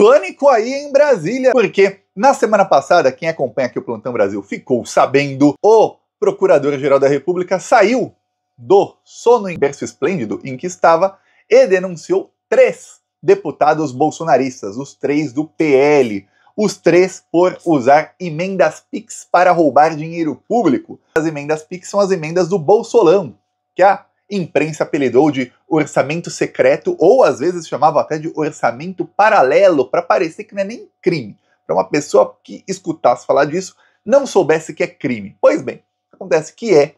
pânico aí em Brasília, porque na semana passada, quem acompanha aqui o Plantão Brasil ficou sabendo, o Procurador-Geral da República saiu do sono em berço esplêndido em que estava e denunciou três deputados bolsonaristas, os três do PL, os três por usar emendas PIX para roubar dinheiro público. As emendas PIX são as emendas do Bolsolão, que a imprensa apelidou de orçamento secreto, ou às vezes chamava até de orçamento paralelo, para parecer que não é nem crime. Para uma pessoa que escutasse falar disso, não soubesse que é crime. Pois bem, acontece que é.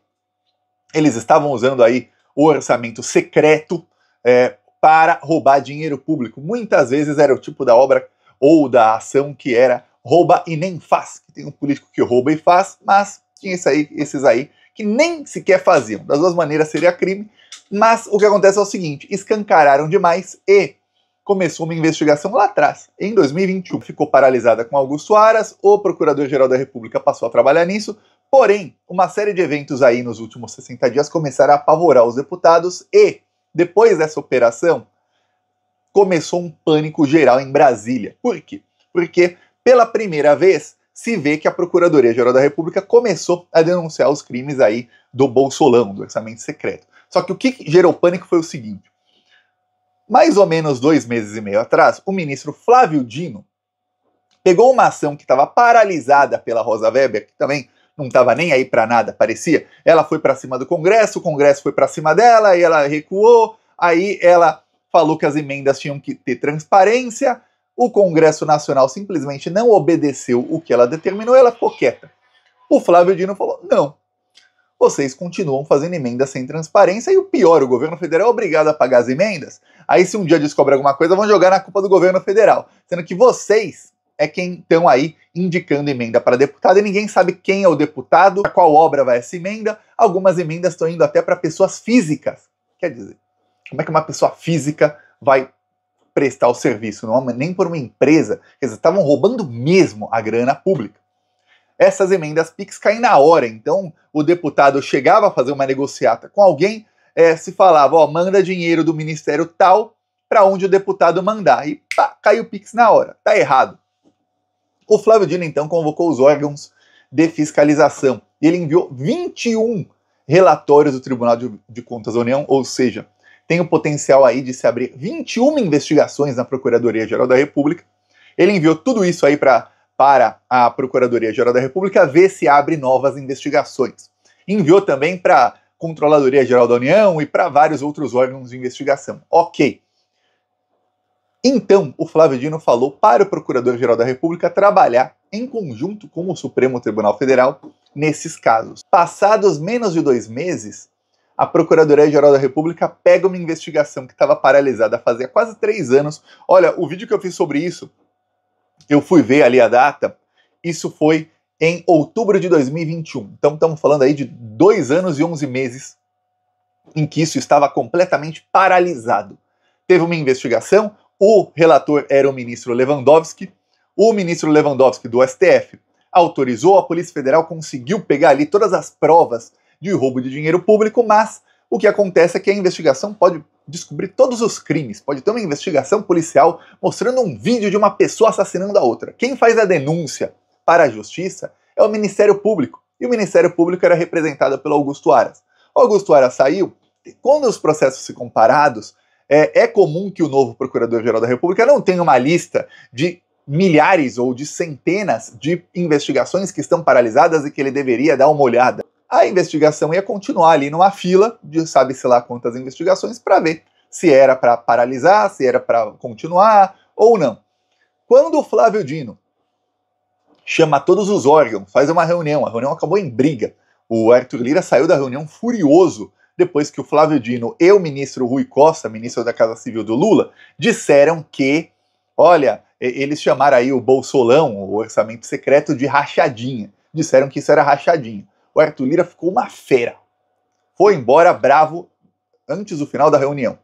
Eles estavam usando aí o orçamento secreto é, para roubar dinheiro público. Muitas vezes era o tipo da obra ou da ação que era rouba e nem faz. Tem um político que rouba e faz, mas tinha esse aí, esses aí que nem sequer faziam. Das duas maneiras seria crime, mas o que acontece é o seguinte: escancararam demais e começou uma investigação lá atrás. Em 2021, ficou paralisada com Augusto Aras, o Procurador-Geral da República passou a trabalhar nisso. Porém, uma série de eventos aí nos últimos 60 dias começaram a apavorar os deputados e, depois dessa operação, começou um pânico geral em Brasília. Por quê? Porque, pela primeira vez, se vê que a Procuradoria-Geral da República começou a denunciar os crimes aí do Bolsolão, do orçamento secreto. Só que o que gerou pânico foi o seguinte. Mais ou menos dois meses e meio atrás, o ministro Flávio Dino pegou uma ação que estava paralisada pela Rosa Weber, que também não estava nem aí para nada, parecia. Ela foi para cima do Congresso, o Congresso foi para cima dela e ela recuou. Aí ela falou que as emendas tinham que ter transparência, o Congresso Nacional simplesmente não obedeceu o que ela determinou, ela ficou quieta. O Flávio Dino falou: não. Vocês continuam fazendo emendas sem transparência e o pior, o governo federal é obrigado a pagar as emendas. Aí, se um dia descobre alguma coisa, vão jogar na culpa do governo federal, sendo que vocês é quem estão aí indicando emenda para deputado e ninguém sabe quem é o deputado, a qual obra vai essa emenda. Algumas emendas estão indo até para pessoas físicas. Quer dizer, como é que uma pessoa física vai prestar o serviço, não, nem por uma empresa, eles estavam roubando mesmo a grana pública. Essas emendas PIX caem na hora, então o deputado chegava a fazer uma negociata com alguém, é, se falava, ó, manda dinheiro do ministério tal para onde o deputado mandar, e pá, caiu o PIX na hora, tá errado. O Flávio Dino então convocou os órgãos de fiscalização e ele enviou 21 relatórios do Tribunal de, de Contas da União, ou seja, tem o potencial aí de se abrir 21 investigações na Procuradoria-Geral da República. Ele enviou tudo isso aí pra, para a Procuradoria-Geral da República ver se abre novas investigações. Enviou também para a Controladoria-Geral da União e para vários outros órgãos de investigação. Ok. Então, o Flávio Dino falou para o Procurador-Geral da República trabalhar em conjunto com o Supremo Tribunal Federal nesses casos. Passados menos de dois meses, a Procuradoria-Geral da República pega uma investigação que estava paralisada fazia quase três anos. Olha, o vídeo que eu fiz sobre isso, eu fui ver ali a data, isso foi em outubro de 2021. Então estamos falando aí de dois anos e onze meses em que isso estava completamente paralisado. Teve uma investigação, o relator era o ministro Lewandowski, o ministro Lewandowski do STF autorizou, a Polícia Federal conseguiu pegar ali todas as provas de roubo de dinheiro público, mas o que acontece é que a investigação pode descobrir todos os crimes, pode ter uma investigação policial mostrando um vídeo de uma pessoa assassinando a outra. Quem faz a denúncia para a justiça é o Ministério Público, e o Ministério Público era representado pelo Augusto Aras. O Augusto Aras saiu, e quando os processos se comparados, é, é comum que o novo Procurador-Geral da República não tenha uma lista de milhares ou de centenas de investigações que estão paralisadas e que ele deveria dar uma olhada a investigação ia continuar ali numa fila de sabe-se lá quantas investigações para ver se era para paralisar, se era para continuar ou não. Quando o Flávio Dino chama todos os órgãos, faz uma reunião, a reunião acabou em briga. O Arthur Lira saiu da reunião furioso depois que o Flávio Dino e o ministro Rui Costa, ministro da Casa Civil do Lula, disseram que, olha, eles chamaram aí o Bolsolão, o orçamento secreto, de rachadinha. Disseram que isso era rachadinha o Arthur Lira ficou uma fera. Foi embora bravo antes do final da reunião.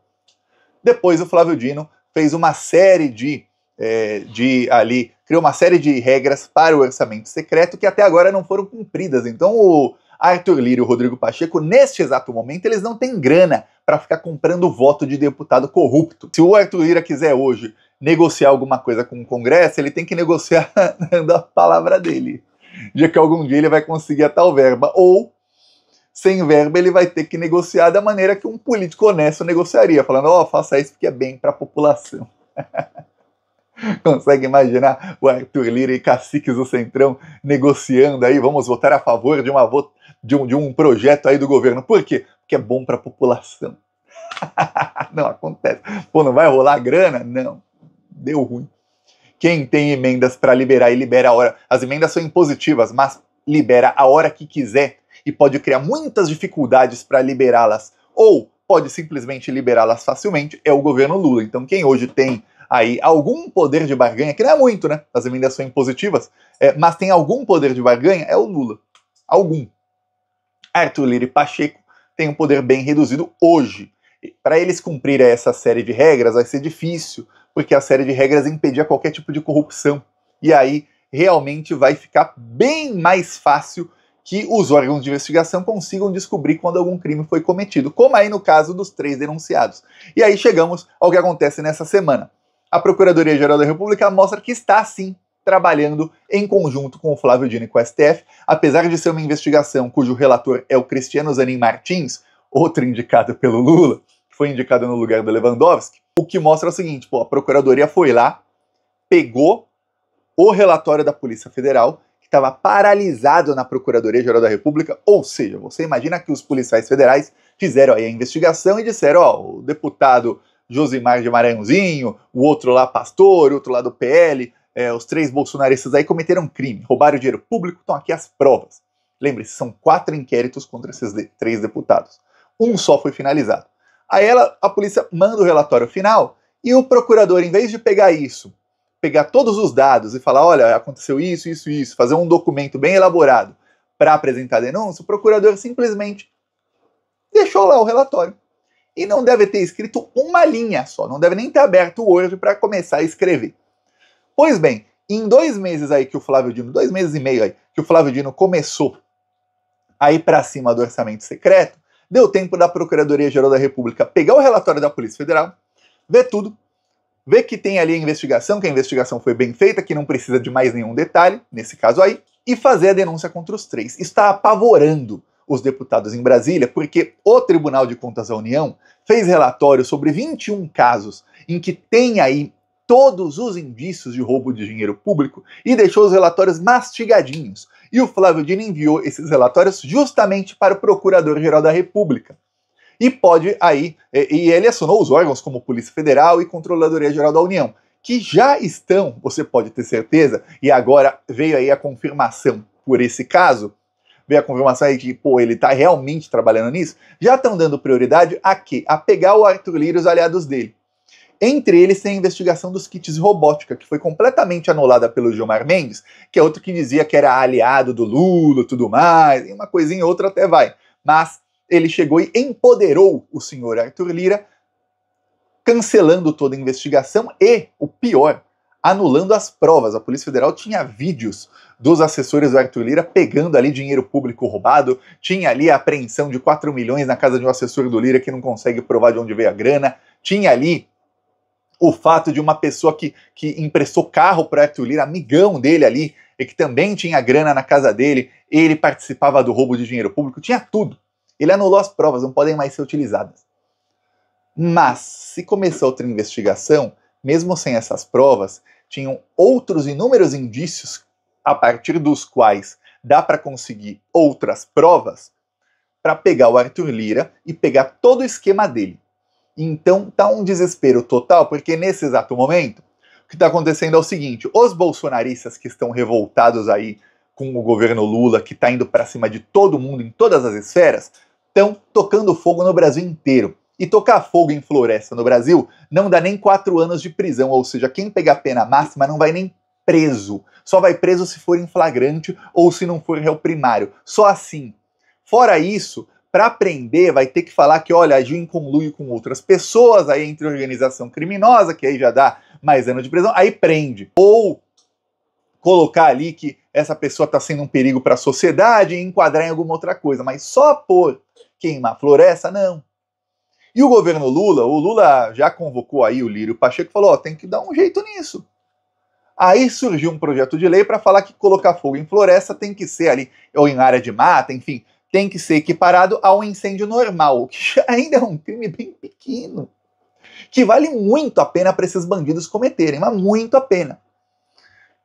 Depois o Flávio Dino fez uma série de, é, de ali, criou uma série de regras para o orçamento secreto que até agora não foram cumpridas. Então o Arthur Lira e o Rodrigo Pacheco, neste exato momento, eles não têm grana para ficar comprando voto de deputado corrupto. Se o Arthur Lira quiser hoje negociar alguma coisa com o Congresso, ele tem que negociar dando a palavra dele de que algum dia ele vai conseguir a tal verba. Ou, sem verba, ele vai ter que negociar da maneira que um político honesto negociaria, falando: ó, oh, faça isso porque é bem para a população. Consegue imaginar o Arthur Lira e caciques do Centrão negociando aí? Vamos votar a favor de, uma de, um, de um projeto aí do governo. Por quê? Porque é bom para a população. não acontece. Pô, não vai rolar grana? Não. Deu ruim. Quem tem emendas para liberar e libera a hora. As emendas são impositivas, mas libera a hora que quiser e pode criar muitas dificuldades para liberá-las. Ou pode simplesmente liberá-las facilmente, é o governo Lula. Então, quem hoje tem aí algum poder de barganha, que não é muito, né? As emendas são impositivas, é, mas tem algum poder de barganha, é o Lula. Algum. Arthur Lira e Pacheco tem um poder bem reduzido hoje para eles cumprir essa série de regras vai ser difícil, porque a série de regras impedia qualquer tipo de corrupção. E aí realmente vai ficar bem mais fácil que os órgãos de investigação consigam descobrir quando algum crime foi cometido, como aí no caso dos três denunciados. E aí chegamos ao que acontece nessa semana. A Procuradoria-Geral da República mostra que está sim trabalhando em conjunto com o Flávio Dino e com o STF, apesar de ser uma investigação cujo relator é o Cristiano Zanin Martins, outra indicada pelo Lula, que foi indicada no lugar do Lewandowski, o que mostra o seguinte: pô, a Procuradoria foi lá, pegou o relatório da Polícia Federal, que estava paralisado na Procuradoria Geral da República, ou seja, você imagina que os policiais federais fizeram aí a investigação e disseram: ó, o deputado Josimar de Maranhãozinho, o outro lá pastor, o outro lá do PL, é, os três bolsonaristas aí cometeram crime, roubaram dinheiro público, estão aqui as provas. Lembre-se, são quatro inquéritos contra esses três deputados um só foi finalizado. Aí ela, a polícia manda o relatório final e o procurador, em vez de pegar isso, pegar todos os dados e falar: olha, aconteceu isso, isso, isso, fazer um documento bem elaborado para apresentar a denúncia, o procurador simplesmente deixou lá o relatório. E não deve ter escrito uma linha só, não deve nem ter aberto o Word para começar a escrever. Pois bem, em dois meses aí que o Flávio Dino, dois meses e meio aí, que o Flávio Dino começou aí para cima do orçamento secreto, deu tempo da Procuradoria-Geral da República pegar o relatório da Polícia Federal, ver tudo, ver que tem ali a investigação, que a investigação foi bem feita, que não precisa de mais nenhum detalhe, nesse caso aí, e fazer a denúncia contra os três. Está apavorando os deputados em Brasília, porque o Tribunal de Contas da União fez relatório sobre 21 casos em que tem aí todos os indícios de roubo de dinheiro público e deixou os relatórios mastigadinhos. E o Flávio Dino enviou esses relatórios justamente para o Procurador-Geral da República. E pode aí, e ele acionou os órgãos como Polícia Federal e Controladoria Geral da União, que já estão, você pode ter certeza, e agora veio aí a confirmação por esse caso, veio a confirmação aí que, pô, ele está realmente trabalhando nisso, já estão dando prioridade a quê? A pegar o Arthur Lira e os aliados dele. Entre eles tem a investigação dos kits robótica, que foi completamente anulada pelo Gilmar Mendes, que é outro que dizia que era aliado do Lula tudo mais, e uma coisinha ou outra até vai. Mas ele chegou e empoderou o senhor Arthur Lira, cancelando toda a investigação e, o pior, anulando as provas. A Polícia Federal tinha vídeos dos assessores do Arthur Lira pegando ali dinheiro público roubado, tinha ali a apreensão de 4 milhões na casa de um assessor do Lira que não consegue provar de onde veio a grana, tinha ali o fato de uma pessoa que, que emprestou carro para Arthur Lira, amigão dele ali, e que também tinha grana na casa dele, ele participava do roubo de dinheiro público, tinha tudo. Ele anulou as provas, não podem mais ser utilizadas. Mas, se começou outra investigação, mesmo sem essas provas, tinham outros inúmeros indícios a partir dos quais dá para conseguir outras provas para pegar o Arthur Lira e pegar todo o esquema dele. Então tá um desespero total, porque nesse exato momento, o que está acontecendo é o seguinte: os bolsonaristas que estão revoltados aí com o governo Lula, que está indo para cima de todo mundo em todas as esferas, estão tocando fogo no Brasil inteiro. E tocar fogo em floresta no Brasil não dá nem quatro anos de prisão, ou seja, quem pegar pena máxima não vai nem preso. Só vai preso se for em flagrante ou se não for réu primário. Só assim. Fora isso, para aprender, vai ter que falar que, olha, agiu em conluio com outras pessoas, aí entre organização criminosa, que aí já dá mais anos de prisão, aí prende. Ou colocar ali que essa pessoa está sendo um perigo para a sociedade e enquadrar em alguma outra coisa, mas só por queimar floresta, não. E o governo Lula, o Lula já convocou aí o Lírio Pacheco e falou: tem que dar um jeito nisso. Aí surgiu um projeto de lei para falar que colocar fogo em floresta tem que ser ali, ou em área de mata, enfim, tem que ser equiparado a um incêndio normal, que ainda é um crime bem pequeno, que vale muito a pena para esses bandidos cometerem, mas muito a pena.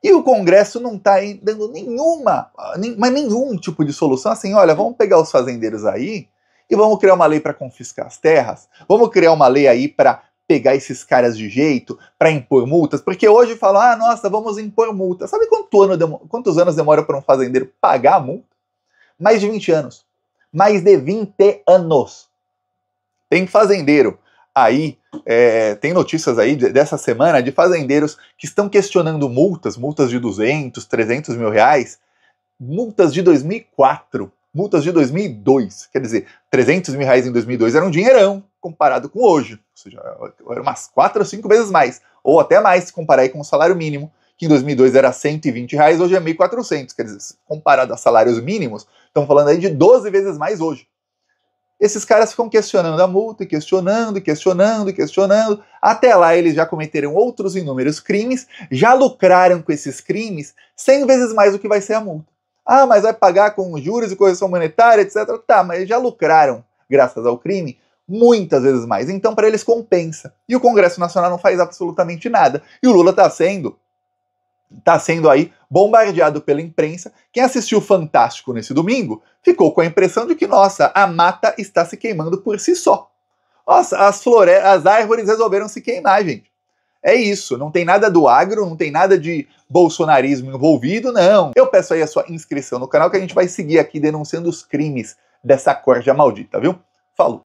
E o Congresso não está dando nenhuma, mas nenhum tipo de solução assim, olha, vamos pegar os fazendeiros aí e vamos criar uma lei para confiscar as terras, vamos criar uma lei aí para pegar esses caras de jeito, para impor multas, porque hoje falam, ah, nossa, vamos impor multas. Sabe quanto ano quantos anos demora para um fazendeiro pagar a multa? mais de 20 anos. Mais de 20 anos. Tem fazendeiro aí, é, tem notícias aí dessa semana de fazendeiros que estão questionando multas, multas de 200, 300 mil reais, multas de 2004, multas de 2002. Quer dizer, 300 mil reais em 2002 era um dinheirão comparado com hoje. Ou seja, era umas 4 ou 5 vezes mais. Ou até mais, se comparar aí com o salário mínimo, que em 2002 era 120 reais, hoje é 1.400. Quer dizer, comparado a salários mínimos, Estão falando aí de 12 vezes mais hoje. Esses caras ficam questionando a multa, questionando, questionando, questionando. Até lá eles já cometeram outros inúmeros crimes, já lucraram com esses crimes 100 vezes mais do que vai ser a multa. Ah, mas vai pagar com juros e correção monetária, etc. Tá, mas eles já lucraram, graças ao crime, muitas vezes mais. Então, para eles compensa. E o Congresso Nacional não faz absolutamente nada. E o Lula está sendo está sendo aí bombardeado pela imprensa. Quem assistiu Fantástico nesse domingo ficou com a impressão de que, nossa, a mata está se queimando por si só. Nossa, as, flore as árvores resolveram se queimar, gente. É isso, não tem nada do agro, não tem nada de bolsonarismo envolvido, não. Eu peço aí a sua inscrição no canal que a gente vai seguir aqui denunciando os crimes dessa corja maldita, viu? Falou!